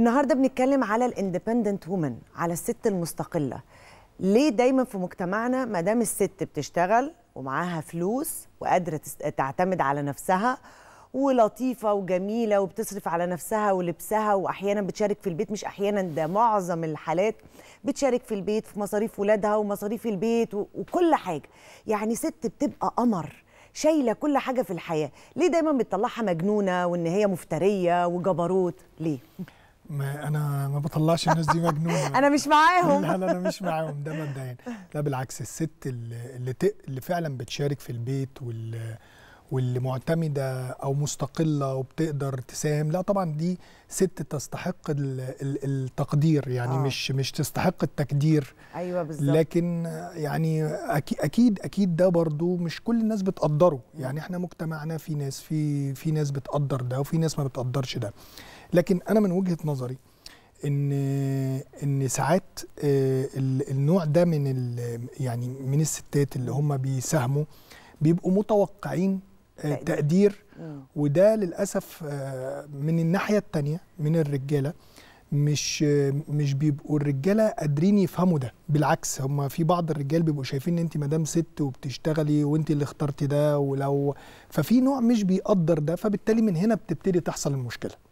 النهارده بنتكلم على الاندبندنت وومن على الست المستقله ليه دايما في مجتمعنا ما دام الست بتشتغل ومعاها فلوس وقادره تعتمد على نفسها ولطيفه وجميله وبتصرف على نفسها ولبسها واحيانا بتشارك في البيت مش احيانا ده معظم الحالات بتشارك في البيت في مصاريف ولادها ومصاريف البيت وكل حاجه يعني ست بتبقى قمر شايله كل حاجه في الحياه ليه دايما بتطلعها مجنونه وان هي مفتريه وجبروت ليه ما انا ما بطلعش الناس دي مجنونه انا مش معاهم لا لا انا مش معاهم ده مبدئيا لا بالعكس الست اللي اللي فعلا بتشارك في البيت وال واللي معتمده او مستقله وبتقدر تساهم لا طبعا دي ست تستحق ال التقدير يعني آه. مش مش تستحق التكدير ايوه بالظبط لكن يعني أكي اكيد اكيد ده برضو مش كل الناس بتقدره يعني احنا مجتمعنا في ناس في في ناس بتقدر ده وفي ناس ما بتقدرش ده لكن انا من وجهه نظري ان ان ساعات آه، النوع ده من يعني من الستات اللي هم بيساهموا بيبقوا متوقعين آه، تقدير وده للاسف آه، من الناحيه الثانيه من الرجاله مش مش بيبقوا الرجاله قادرين يفهموا ده بالعكس هم في بعض الرجال بيبقوا شايفين ان انت مدام ست وبتشتغلي وانت اللي اخترتي ده ولو ففي نوع مش بيقدر ده فبالتالي من هنا بتبتدي تحصل المشكله